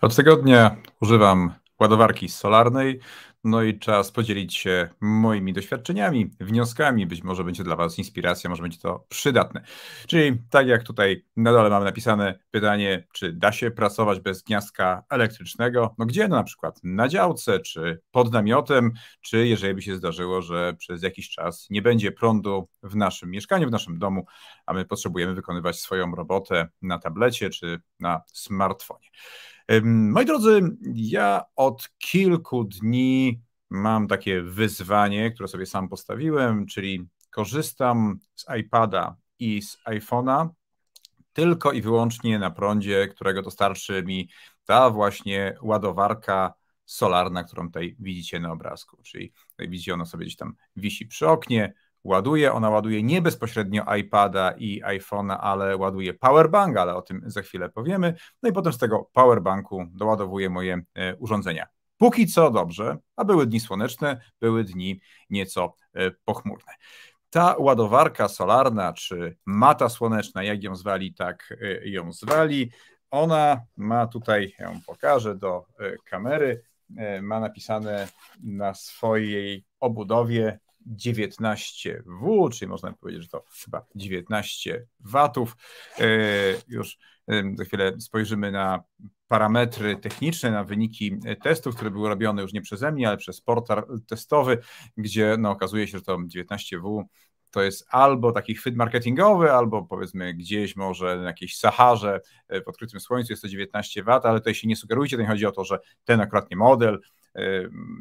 Od tygodnia używam ładowarki solarnej, no i czas podzielić się moimi doświadczeniami, wnioskami. Być może będzie dla Was inspiracja, może będzie to przydatne. Czyli tak jak tutaj na dole mamy napisane pytanie, czy da się pracować bez gniazdka elektrycznego? No gdzie? No na przykład na działce, czy pod namiotem, czy jeżeli by się zdarzyło, że przez jakiś czas nie będzie prądu w naszym mieszkaniu, w naszym domu, a my potrzebujemy wykonywać swoją robotę na tablecie czy na smartfonie. Moi drodzy, ja od kilku dni mam takie wyzwanie, które sobie sam postawiłem, czyli korzystam z iPada i z iPhone'a tylko i wyłącznie na prądzie, którego dostarczy mi ta właśnie ładowarka solarna, którą tutaj widzicie na obrazku. Czyli tutaj widzicie, ona sobie gdzieś tam wisi przy oknie, ładuje. Ona ładuje nie bezpośrednio iPada i iPhone'a, ale ładuje powerbank, ale o tym za chwilę powiemy. No i potem z tego powerbanku doładowuję moje e, urządzenia. Póki co dobrze, a były dni słoneczne, były dni nieco e, pochmurne. Ta ładowarka solarna, czy mata słoneczna, jak ją zwali, tak e, ją zwali, ona ma tutaj, ja ją pokażę do kamery, ma napisane na swojej obudowie 19W, czyli można powiedzieć, że to chyba 19 watów. E, już za chwilę spojrzymy na parametry techniczne, na wyniki testów, które były robione już nie przeze mnie, ale przez portal testowy, gdzie no, okazuje się, że to 19W to jest albo taki chwyt marketingowy, albo powiedzmy gdzieś może na jakiejś Saharze pod e, krytym słońcu jest to 19 W, ale tutaj się nie sugerujcie, tutaj chodzi o to, że ten akurat nie model,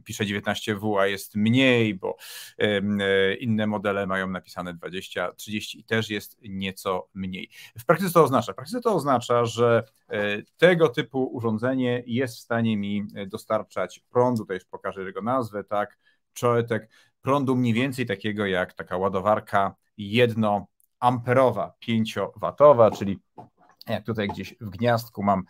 pisze 19W, a jest mniej, bo e, inne modele mają napisane 20, 30 i też jest nieco mniej. W praktyce to oznacza, w praktyce to oznacza, że e, tego typu urządzenie jest w stanie mi e, dostarczać prądu, tutaj już pokażę jego nazwę, tak, czoetek, prądu mniej więcej takiego jak taka ładowarka jednoamperowa, pięciowatowa, 5 watowa, czyli jak tutaj gdzieś w gniazdku mam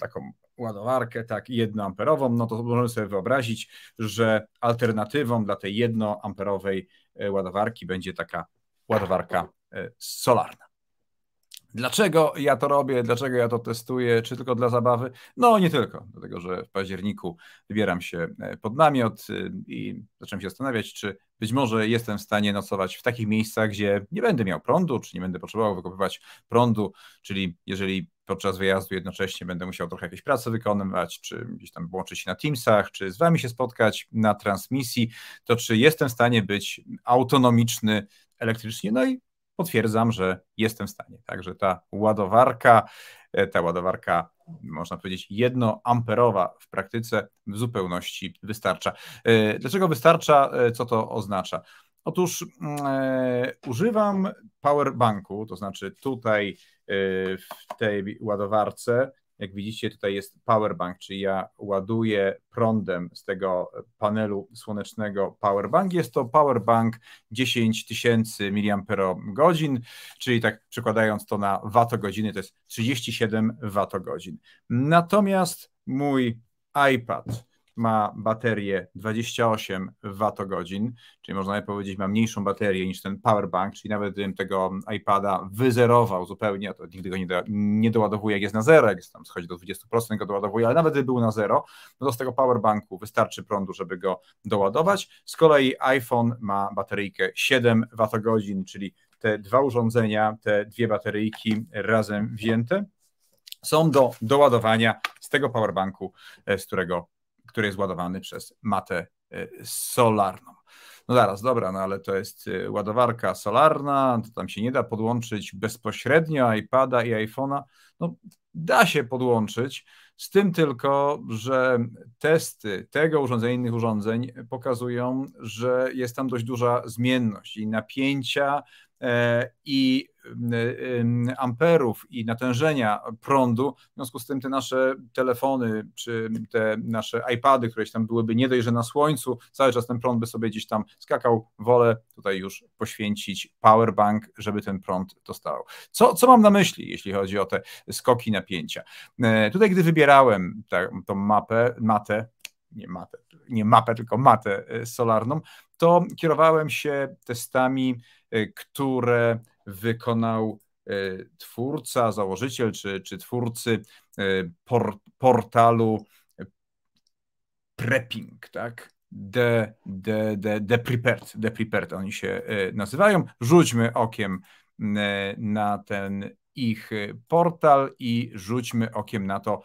taką ładowarkę tak jednoamperową, no to możemy sobie wyobrazić, że alternatywą dla tej jednoamperowej e, ładowarki będzie taka ładowarka e, solarna. Dlaczego ja to robię, dlaczego ja to testuję, czy tylko dla zabawy? No nie tylko, dlatego że w październiku wybieram się e, pod namiot i zacząłem się zastanawiać, czy być może jestem w stanie nocować w takich miejscach, gdzie nie będę miał prądu, czy nie będę potrzebował wykopywać prądu, czyli jeżeli podczas wyjazdu jednocześnie będę musiał trochę jakieś prace wykonywać, czy gdzieś tam włączyć się na Teamsach, czy z wami się spotkać na transmisji, to czy jestem w stanie być autonomiczny elektrycznie? No i potwierdzam, że jestem w stanie. Także ta ładowarka, e, ta ładowarka można powiedzieć, jednoamperowa w praktyce w zupełności wystarcza. E, dlaczego wystarcza? E, co to oznacza? Otóż mm, e, używam powerbanku, to znaczy tutaj Y, w tej ładowarce. Jak widzicie, tutaj jest powerbank, czyli ja ładuję prądem z tego panelu słonecznego powerbank. Jest to powerbank 10 tysięcy mAh, czyli tak przekładając to na watogodziny, to jest 37 watogodzin. Natomiast mój iPad ma baterię 28 Wh, czyli można powiedzieć, ma mniejszą baterię niż ten powerbank, czyli nawet gdybym tego iPada wyzerował zupełnie, to nigdy go nie, do, nie doładowuje, jak jest na zero, jak jest tam schodzi do 20%, go doładowuje, ale nawet gdyby był na zero, no to z tego powerbanku wystarczy prądu, żeby go doładować. Z kolei iPhone ma bateryjkę 7 Wh, czyli te dwa urządzenia, te dwie bateryjki razem wzięte są do doładowania z tego powerbanku, e, z którego który jest ładowany przez matę e, solarną. No zaraz, dobra, no ale to jest e, ładowarka solarna, to tam się nie da podłączyć bezpośrednio iPada i iPhone'a. No da się podłączyć, z tym tylko, że testy tego urządzenia i innych urządzeń pokazują, że jest tam dość duża zmienność i napięcia E, i e, amperów i natężenia prądu. W związku z tym te nasze telefony czy te nasze iPady, któreś tam byłyby nie dość, że na słońcu, cały czas ten prąd by sobie gdzieś tam skakał. Wolę tutaj już poświęcić powerbank, żeby ten prąd dostał. Co, co mam na myśli, jeśli chodzi o te skoki napięcia? E, tutaj, gdy wybierałem tą mapę, matę, nie nie mapę, tylko matę e, solarną, to kierowałem się testami, e, które wykonał e, twórca, założyciel czy, czy twórcy por, portalu prepping, tak? The, the, the, the Prepared, The Prepared oni się nazywają. Rzućmy okiem na ten ich portal i rzućmy okiem na to,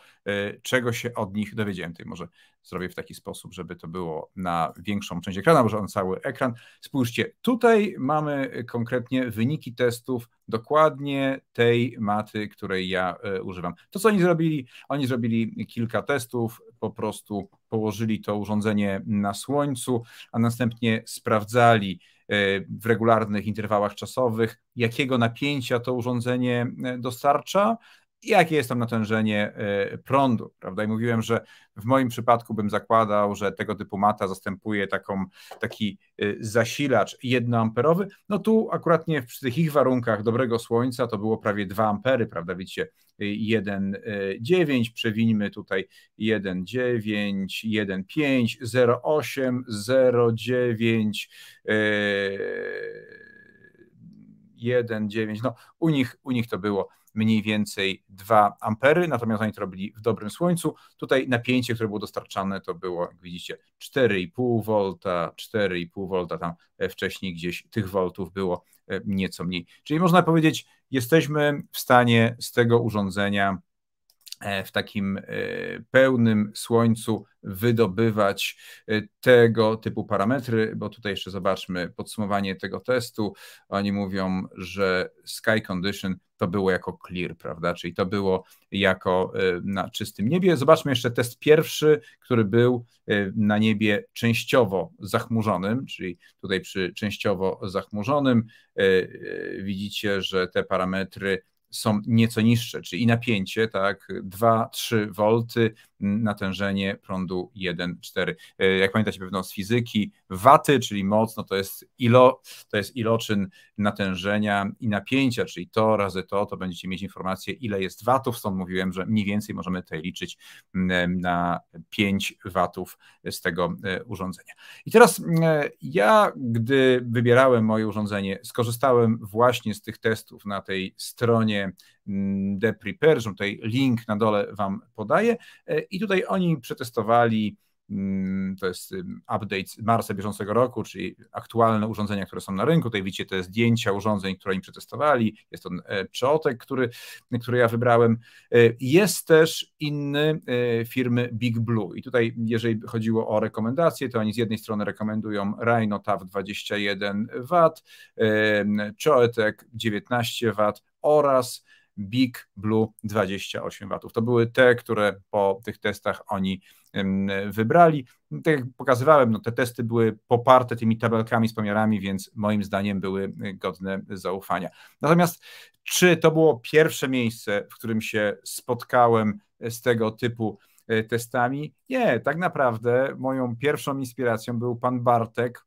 czego się od nich dowiedziałem. Tutaj może zrobię w taki sposób, żeby to było na większą część ekranu, może on cały ekran. Spójrzcie, tutaj mamy konkretnie wyniki testów dokładnie tej maty, której ja e, używam. To, co oni zrobili, oni zrobili kilka testów, po prostu położyli to urządzenie na słońcu, a następnie sprawdzali e, w regularnych interwałach czasowych, jakiego napięcia to urządzenie e, dostarcza jakie jest tam natężenie e, prądu, prawda? I mówiłem, że w moim przypadku bym zakładał, że tego typu mata zastępuje taką, taki e, zasilacz 1 amperowy. No tu akurat nie przy tych ich warunkach dobrego słońca to było prawie 2 ampery, prawda? Widzicie 1,9, e, przewińmy tutaj 1,9, 1,5, 0,8, 0,9, 1,9. No, u nich, u nich to było mniej więcej 2 ampery, natomiast oni to robili w dobrym słońcu. Tutaj napięcie, które było dostarczane, to było, jak widzicie, 4,5 V, 4,5 V, tam e, wcześniej gdzieś tych voltów było e, nieco mniej. Czyli można powiedzieć, jesteśmy w stanie z tego urządzenia E, w takim e, pełnym słońcu wydobywać e, tego typu parametry, bo tutaj jeszcze zobaczmy podsumowanie tego testu. Oni mówią, że sky condition to było jako clear, prawda? Czyli to było jako na czystym niebie. Zobaczmy jeszcze test pierwszy, który był na niebie częściowo zachmurzonym, czyli tutaj przy częściowo zachmurzonym widzicie, że te parametry są nieco niższe, czyli i napięcie, tak, 2-3 V natężenie prądu 1,4. E, jak pamiętacie pewno z fizyki, waty, czyli moc, no to jest, ilo, to jest iloczyn natężenia i napięcia, czyli to razy to, to będziecie mieć informację, ile jest watów. Stąd mówiłem, że mniej więcej możemy tutaj liczyć na 5 watów z tego e, urządzenia. I teraz ja, gdy wybierałem moje urządzenie, skorzystałem właśnie z tych testów na tej stronie Mm, The Prepares, no tutaj link na dole Wam podaję. E, I tutaj oni przetestowali mm, to jest update z marca bieżącego roku, czyli aktualne urządzenia, które są na rynku. Tutaj widzicie te zdjęcia urządzeń, które im przetestowali. Jest to e, Czotek, który, który ja wybrałem. E, jest też inny firmy Big Blue. I tutaj, jeżeli chodziło o rekomendacje, to oni z jednej strony rekomendują Rhino TAV 21 W, Czotek 19 W oraz Big Blue 28 W. To były te, które po tych testach oni wybrali. Tak jak pokazywałem, no, te testy były poparte tymi tabelkami z pomiarami, więc moim zdaniem były e, godne zaufania. Natomiast czy to było pierwsze miejsce, w którym się spotkałem e, z tego typu e, testami? Nie, tak naprawdę moją pierwszą inspiracją był pan Bartek,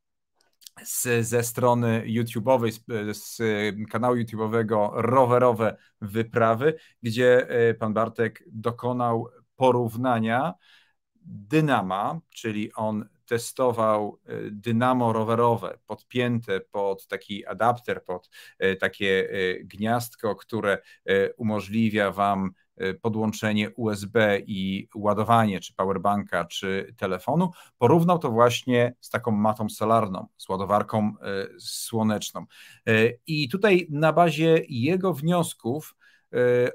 z, ze strony YouTube'owej, z, z, kanału YouTube'owego Rowerowe Wyprawy, gdzie e, pan Bartek dokonał porównania dynama, czyli on testował e, dynamo rowerowe podpięte pod taki adapter, pod e, takie gniazdko, które umożliwia Wam E, podłączenie USB i ładowanie, czy powerbanka, czy telefonu, porównał to właśnie z taką matą solarną, z ładowarką e, słoneczną. E, I tutaj na bazie jego wniosków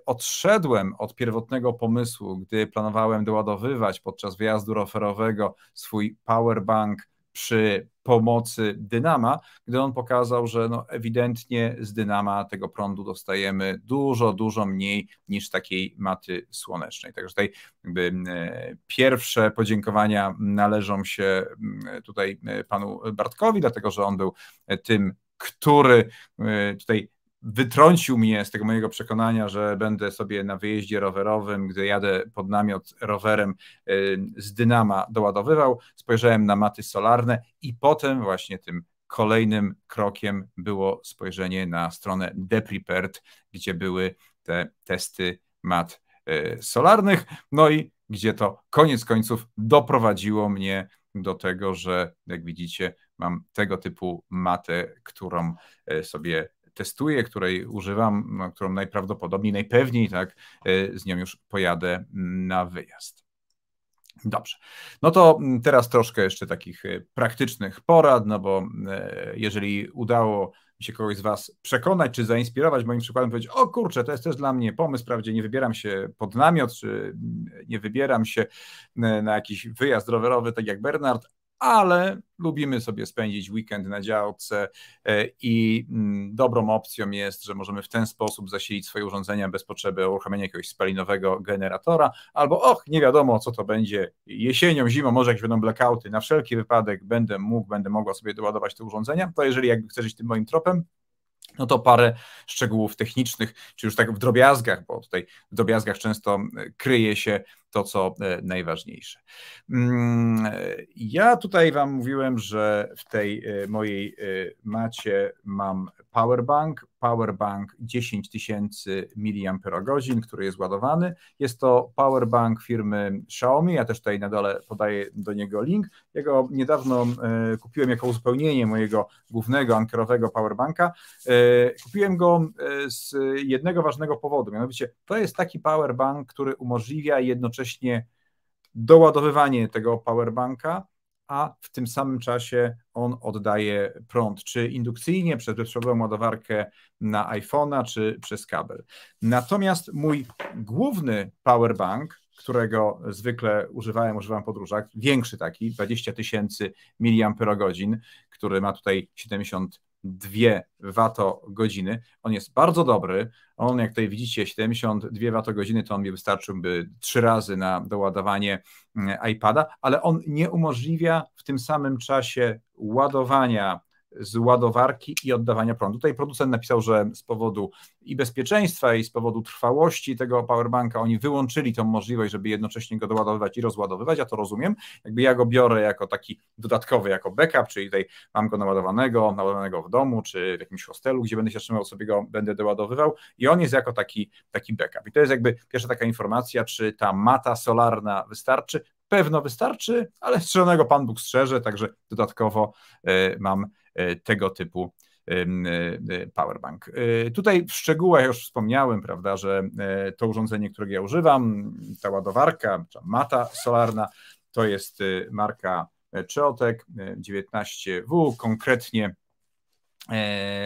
odszedłem od pierwotnego pomysłu, gdy planowałem doładowywać podczas wyjazdu roferowego swój powerbank przy pomocy dynama, gdy on pokazał, że no ewidentnie z dynama tego prądu dostajemy dużo, dużo mniej niż takiej maty słonecznej. Także tutaj jakby e, pierwsze podziękowania należą się mm, tutaj e, panu Bartkowi, dlatego że on był e, tym który tutaj wytrącił mnie z tego mojego przekonania, że będę sobie na wyjeździe rowerowym, gdy jadę pod namiot rowerem y, z dynama doładowywał, spojrzałem na maty solarne i potem właśnie tym kolejnym krokiem było spojrzenie na stronę Depripert, gdzie były te testy mat y, solarnych, no i gdzie to koniec końców doprowadziło mnie do tego, że jak widzicie, mam tego typu matę, którą y, sobie testuję, której używam, no, którą najprawdopodobniej, najpewniej tak, e, z nią już pojadę mm, na wyjazd. Dobrze. No to mm, teraz troszkę jeszcze takich e, praktycznych porad, no bo e, jeżeli udało mi się kogoś z Was przekonać czy zainspirować moim przykładem, powiedzieć: O kurczę, to jest też dla mnie pomysł, prawdzie nie wybieram się pod namiot, czy mm, nie wybieram się na jakiś wyjazd rowerowy, tak jak Bernard, ale lubimy sobie spędzić weekend na działce e, i mm, dobrą opcją jest, że możemy w ten sposób zasilić swoje urządzenia bez potrzeby uruchomienia jakiegoś spalinowego generatora, albo och, nie wiadomo co to będzie jesienią, zimą, może jakieś będą blackouty, na wszelki wypadek będę mógł, będę mogła sobie doładować te urządzenia, to jeżeli jakby chcesz iść tym moim tropem, no to parę szczegółów technicznych, czy już tak w drobiazgach, bo tutaj w drobiazgach często e, kryje się to, co e, najważniejsze. Mm, ja tutaj Wam mówiłem, że w tej e, mojej macie mam powerbank, powerbank 10 tysięcy mAh, który jest ładowany. Jest to powerbank firmy Xiaomi, ja też tutaj na dole podaję do niego link. Jego niedawno e, kupiłem jako uzupełnienie mojego głównego ankerowego powerbanka. E, kupiłem go e, z jednego ważnego powodu, mianowicie to jest taki powerbank, który umożliwia jednocześnie doładowywanie tego powerbanka, a w tym samym czasie on oddaje prąd, czy indukcyjnie przez bezprzewodową ładowarkę na iPhone'a, czy przez kabel. Natomiast mój główny powerbank, którego zwykle używałem, używam w podróżach, większy taki, 20 tysięcy mAh, który ma tutaj 70 dwie watogodziny. On jest bardzo dobry. On, jak tutaj widzicie, 72 watogodziny, to on mi wystarczyłby trzy razy na doładowanie mm, iPada, ale on nie umożliwia w tym samym czasie ładowania z ładowarki i oddawania prądu. Tutaj producent napisał, że z powodu i bezpieczeństwa, i z powodu trwałości tego powerbanka oni wyłączyli tą możliwość, żeby jednocześnie go doładowywać i rozładowywać, ja to rozumiem. Jakby ja go biorę jako taki dodatkowy, jako backup, czyli tutaj mam go naładowanego, naładowanego w domu, czy w jakimś hostelu, gdzie będę się trzymał, sobie go będę doładowywał i on jest jako taki, taki backup. I to jest jakby pierwsza taka informacja, czy ta mata solarna wystarczy. Pewno wystarczy, ale strzelonego Pan Bóg strzeże, także dodatkowo y, mam E, tego typu e, powerbank. E, tutaj w szczegółach już wspomniałem, prawda, że to urządzenie, którego ja używam, ta ładowarka, mata solarna, to jest marka Czeotek 19W, konkretnie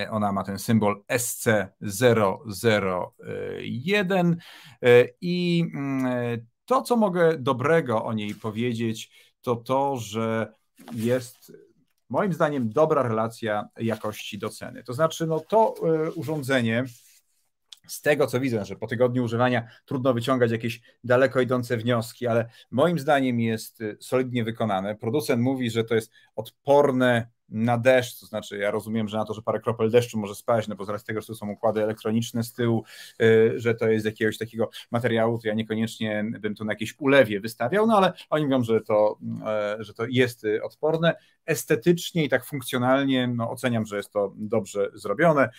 ona ma ten symbol SC001 i mm, to, co mogę dobrego o niej powiedzieć, to to, że jest moim zdaniem dobra relacja jakości do ceny. To znaczy, no to e, urządzenie, z tego co widzę, że po tygodniu używania trudno wyciągać jakieś daleko idące wnioski, ale moim zdaniem jest e, solidnie wykonane. Producent mówi, że to jest odporne na deszcz, to znaczy ja rozumiem, że na to, że parę kropel deszczu może spaść, no bo z racji tego, że to są układy elektroniczne z tyłu, y, że to jest jakiegoś takiego materiału, to ja niekoniecznie bym to na jakieś ulewie wystawiał, no ale oni mówią, że to, y, że to jest y, odporne. Estetycznie i tak funkcjonalnie no, oceniam, że jest to dobrze zrobione.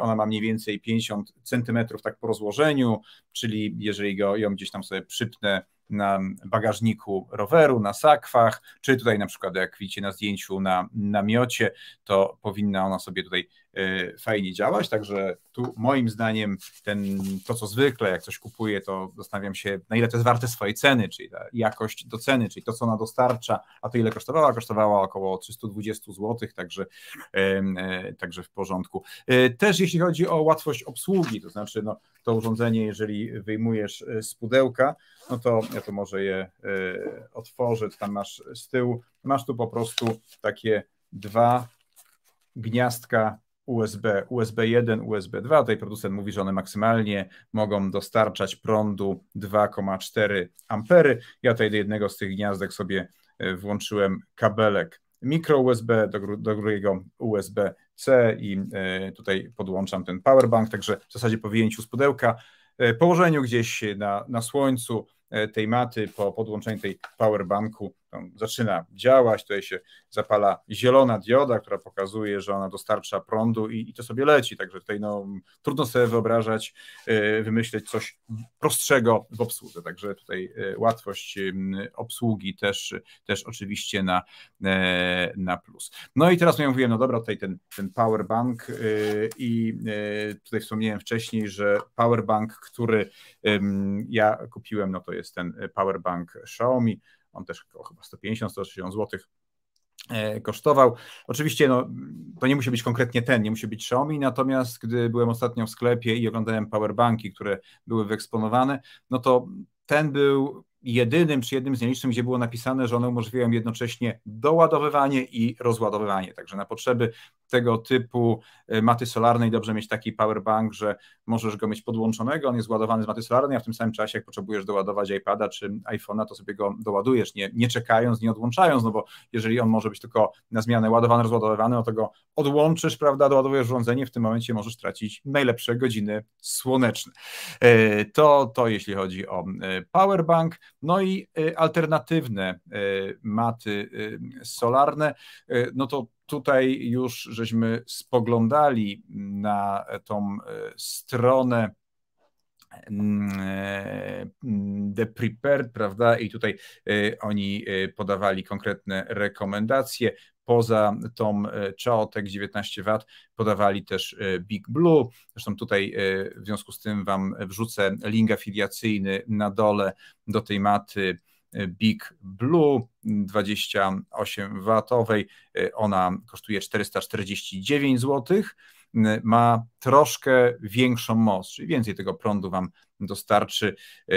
Ona ma mniej więcej 50 centymetrów tak po rozłożeniu, czyli jeżeli go, ją gdzieś tam sobie przypnę na bagażniku roweru, na sakwach, czy tutaj na przykład jak widzicie na zdjęciu na namiocie, to powinna ona sobie tutaj E, fajnie działać, także tu moim zdaniem ten, to co zwykle, jak coś kupuję, to zastanawiam się, na ile to jest warte swojej ceny, czyli ta jakość do ceny, czyli to, co ona dostarcza, a to ile kosztowała? Kosztowała około 320 zł, także, e, także w porządku. E, też jeśli chodzi o łatwość obsługi, to znaczy no, to urządzenie, jeżeli wyjmujesz z pudełka, no to ja to może je otworzę, tam masz z tyłu, masz tu po prostu takie dwa gniazdka USB, USB 1, USB 2. Tutaj producent mówi, że one maksymalnie mogą dostarczać prądu 2,4 ampery. Ja tutaj do jednego z tych gniazdek sobie e, włączyłem kabelek mikro USB, do, do drugiego USB-C i e, tutaj podłączam ten powerbank, także w zasadzie po wyjęciu z pudełka, e, położeniu gdzieś na, na słońcu tej maty, po podłączeniu tej powerbanku zaczyna działać, tutaj się zapala zielona dioda, która pokazuje, że ona dostarcza prądu i, i to sobie leci, także tutaj no, trudno sobie wyobrażać, y, wymyśleć coś prostszego w obsłudze, także tutaj y, łatwość y, obsługi też, też oczywiście na, e, na plus. No i teraz ja mówiłem, no dobra, tutaj ten, ten powerbank i tutaj wspomniałem wcześniej, że powerbank, który ja kupiłem, no to jest ten powerbank Xiaomi, on też około chyba 150-160 zł e, kosztował. Oczywiście no, to nie musi być konkretnie ten, nie musi być Xiaomi, natomiast gdy byłem ostatnio w sklepie i oglądałem powerbanki, które były wyeksponowane, no to ten był jedynym czy jednym z nielicznych, gdzie było napisane, że one umożliwiają jednocześnie doładowywanie i rozładowywanie. Także na potrzeby tego typu e, maty solarnej dobrze mieć taki powerbank, że możesz go mieć podłączonego, on jest ładowany z maty solarnej, a w tym samym czasie jak potrzebujesz doładować iPada czy iPhone'a, to sobie go doładujesz, nie, nie czekając, nie odłączając, no bo jeżeli on może być tylko na zmianę ładowany, rozładowywany, no to go odłączysz, prawda, doładowujesz urządzenie, w tym momencie możesz tracić najlepsze godziny słoneczne. E, to, to jeśli chodzi o e, powerbank, no i alternatywne maty solarne, no to tutaj już żeśmy spoglądali na tą e, stronę mm, e, The Prepared, prawda? I tutaj e, oni podawali konkretne rekomendacje. Poza tą Chaotek 19W podawali też Big Blue. Zresztą tutaj w związku z tym Wam wrzucę link afiliacyjny na dole do tej maty Big Blue 28 watowej. Ona kosztuje 449 zł ma troszkę większą moc, czyli więcej tego prądu Wam dostarczy, e,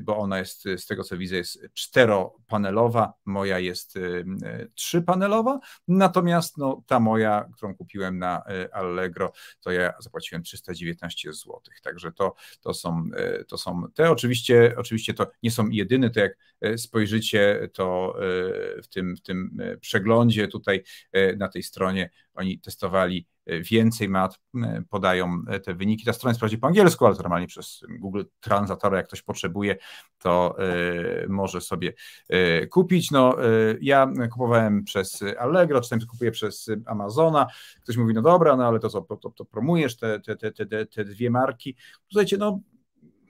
bo ona jest, z tego co widzę, jest czteropanelowa, moja jest e, e, trzypanelowa, natomiast no, ta moja, którą kupiłem na Allegro, to ja zapłaciłem 319 zł, także to, to, są, to są te, oczywiście, oczywiście to nie są jedyne, to jak spojrzycie, to w tym, w tym przeglądzie tutaj na tej stronie oni testowali więcej mat e, podają e, te wyniki. Ta strona jest wprawdzie po angielsku, ale normalnie przez Google Translatora, jak ktoś potrzebuje, to e, może sobie kupić. No, ja kupowałem przez Allegro, czasem kupuję przez Amazona. Ktoś mówi, no dobra, no ale to co, to, to promujesz te, te, te, te, te dwie marki. Słuchajcie, no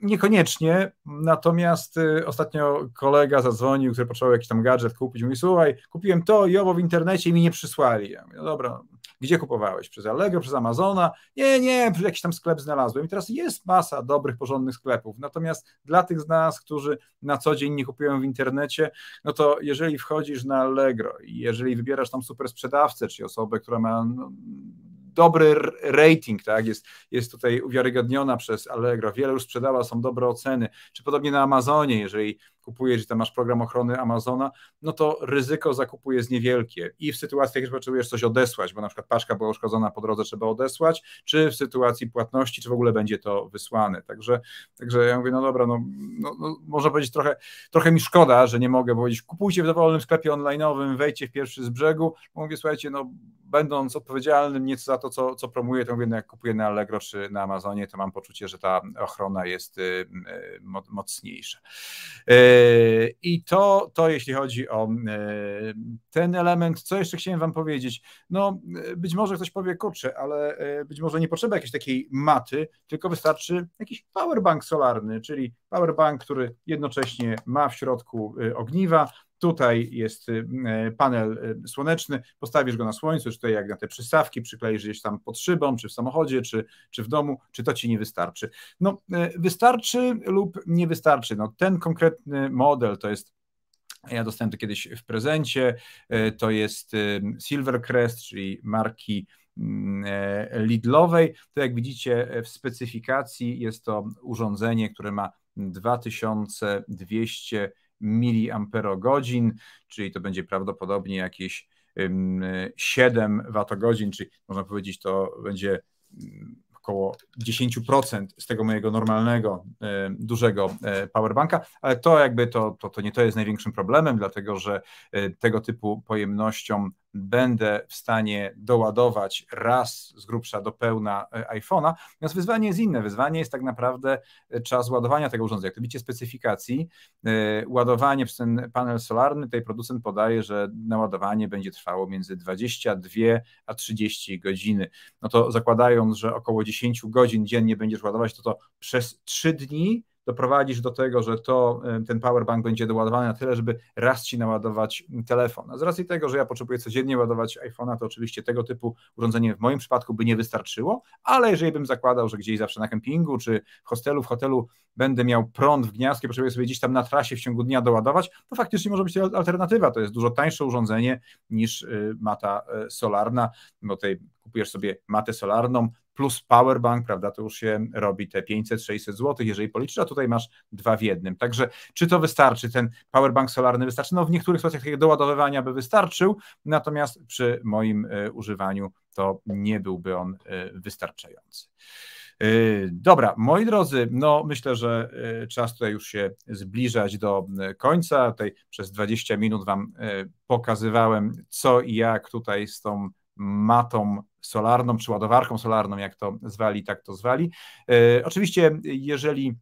Niekoniecznie, natomiast ostatnio kolega zadzwonił, który potrzebował jakiś tam gadżet kupić, mówi słuchaj, kupiłem to i owo w internecie i mi nie przysłali. Ja mówię, no dobra, no. Gdzie kupowałeś? Przez Allegro, przez Amazona? Nie, nie, jakiś tam sklep znalazłem. I teraz jest masa dobrych, porządnych sklepów. Natomiast dla tych z nas, którzy na co dzień nie kupują w internecie, no to jeżeli wchodzisz na Allegro i jeżeli wybierasz tam super sprzedawcę, czy osobę, która ma no, dobry rating, tak, jest, jest tutaj uwiarygodniona przez Allegro, wiele już sprzedała, są dobre oceny, czy podobnie na Amazonie, jeżeli kupujesz, tam masz program ochrony Amazona, no to ryzyko zakupu jest niewielkie. I w sytuacji, jak potrzebujesz coś odesłać, bo na przykład paczka była uszkodzona po drodze, trzeba odesłać, czy w sytuacji płatności, czy w ogóle będzie to wysłane. Także, także ja mówię, no dobra, no, no, no można powiedzieć trochę, trochę mi szkoda, że nie mogę powiedzieć, kupujcie w dowolnym sklepie online'owym, wejdźcie w pierwszy z brzegu. Mówię, słuchajcie, no będąc odpowiedzialnym nieco za to, co, co promuję, to mówię, no jak kupuję na Allegro czy na Amazonie, to mam poczucie, że ta ochrona jest y, y, mocniejsza. Y, E, I to, to jeśli chodzi o e, ten element, co jeszcze chciałem Wam powiedzieć? No, e, być może ktoś powie, kurczę, ale być może nie potrzeba jakiejś takiej maty, tylko wystarczy jakiś powerbank solarny, czyli powerbank, który jednocześnie ma w środku ogniwa, Tutaj jest y, e, panel y, słoneczny, postawisz go na słońcu, czy to jak na te przystawki, przykleisz gdzieś tam pod szybą, czy w samochodzie, czy, czy w domu, czy to ci nie wystarczy. No, e, wystarczy lub nie wystarczy. No, ten konkretny model to jest ja dostałem to kiedyś w prezencie. E, to jest y, Silvercrest, czyli marki Lidlowej. To jak widzicie w specyfikacji jest to urządzenie, które ma 2200 mAh, czyli to będzie prawdopodobnie jakieś 7 watogodzin, czyli można powiedzieć, to będzie mm, około 10% z tego mojego normalnego, dużego e, powerbanka, ale to jakby to, to, to nie to jest największym problemem, dlatego że e, tego typu pojemnością będę w stanie doładować raz z grubsza do pełna e, iPhone'a. Natomiast wyzwanie jest inne. Wyzwanie jest tak naprawdę e, czas ładowania tego urządzenia. Jak to widzicie specyfikacji, e, ładowanie przez ten panel solarny, tutaj producent podaje, że naładowanie będzie trwało między 22 a 30 godziny. No to zakładając, że około 10 godzin dziennie będziesz ładować, to to przez 3 dni doprowadzisz do tego, że to y, ten powerbank będzie doładowany na tyle, żeby raz ci naładować mm, telefon. A z racji tego, że ja potrzebuję codziennie ładować iPhone'a, to oczywiście tego typu urządzenie w moim przypadku by nie wystarczyło, ale jeżeli bym zakładał, że gdzieś zawsze na kempingu czy w hostelu, w hotelu będę miał prąd w gniazdku, potrzebuję sobie gdzieś tam na trasie w ciągu dnia doładować, to faktycznie może być alternatywa. To jest dużo tańsze urządzenie niż y, mata y, solarna, bo tej kupujesz sobie matę solarną, plus powerbank, prawda, to już się robi te 500-600 zł, jeżeli policzysz, a tutaj masz dwa w jednym. Także czy to wystarczy, ten powerbank solarny wystarczy? No w niektórych sytuacjach takiego doładowywania by wystarczył, natomiast przy moim e, używaniu to nie byłby on e, wystarczający. E, dobra, moi drodzy, no myślę, że czas tutaj już się zbliżać do końca. Tutaj przez 20 minut Wam pokazywałem, co i jak tutaj z tą matą solarną, czy ładowarką solarną, jak to zwali, tak to zwali. E, oczywiście, jeżeli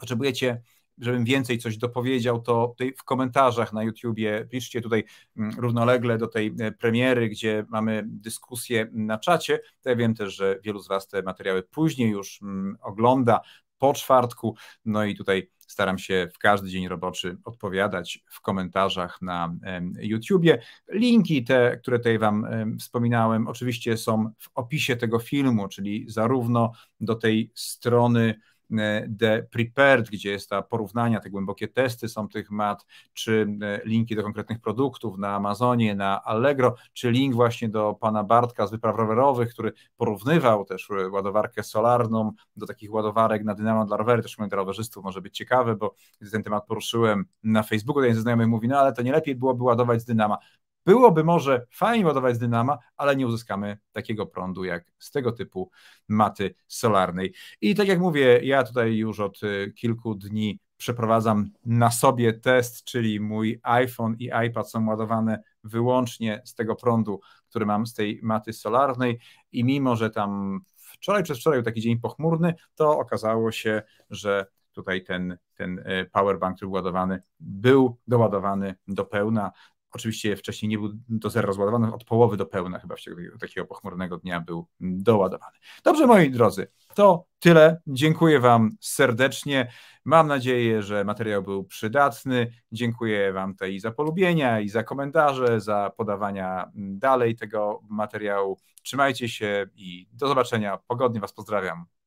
potrzebujecie żebym więcej coś dopowiedział, to w komentarzach na YouTubie piszcie tutaj mm, równolegle do tej e, premiery, gdzie mamy dyskusję na czacie. Ja wiem też, że wielu z Was te materiały później już mm, ogląda po czwartku, no i tutaj Staram się w każdy dzień roboczy odpowiadać w komentarzach na YouTubie. Linki te, które tutaj Wam wspominałem, oczywiście są w opisie tego filmu, czyli zarówno do tej strony, E, the Prepared, gdzie jest ta porównania, te głębokie testy są tych mat, czy e, linki do konkretnych produktów na Amazonie, na Allegro, czy link właśnie do pana Bartka z wypraw rowerowych, który porównywał też e, ładowarkę solarną do takich ładowarek na dynamo dla rowery, też dla rowerzystów może być ciekawe, bo ten temat poruszyłem na Facebooku, jeden ze znajomych mówi, no ale to nie lepiej byłoby ładować z dynama. Byłoby może fajnie ładować z dynama, ale nie uzyskamy takiego prądu jak z tego typu maty solarnej. I tak jak mówię, ja tutaj już od y, kilku dni przeprowadzam na sobie test, czyli mój iPhone i iPad są ładowane wyłącznie z tego prądu, który mam z tej maty solarnej i mimo, że tam wczoraj przez wczoraj był taki dzień pochmurny, to okazało się, że tutaj ten, ten y, powerbank, który był ładowany, był doładowany do pełna, Oczywiście wcześniej nie był do zera rozładowany, od połowy do pełna chyba w ciągu takiego pochmurnego dnia był doładowany. Dobrze, moi drodzy, to tyle. Dziękuję Wam serdecznie. Mam nadzieję, że materiał był przydatny. Dziękuję Wam tutaj za polubienia, i za komentarze, za podawania dalej tego materiału. Trzymajcie się i do zobaczenia. Pogodnie Was pozdrawiam.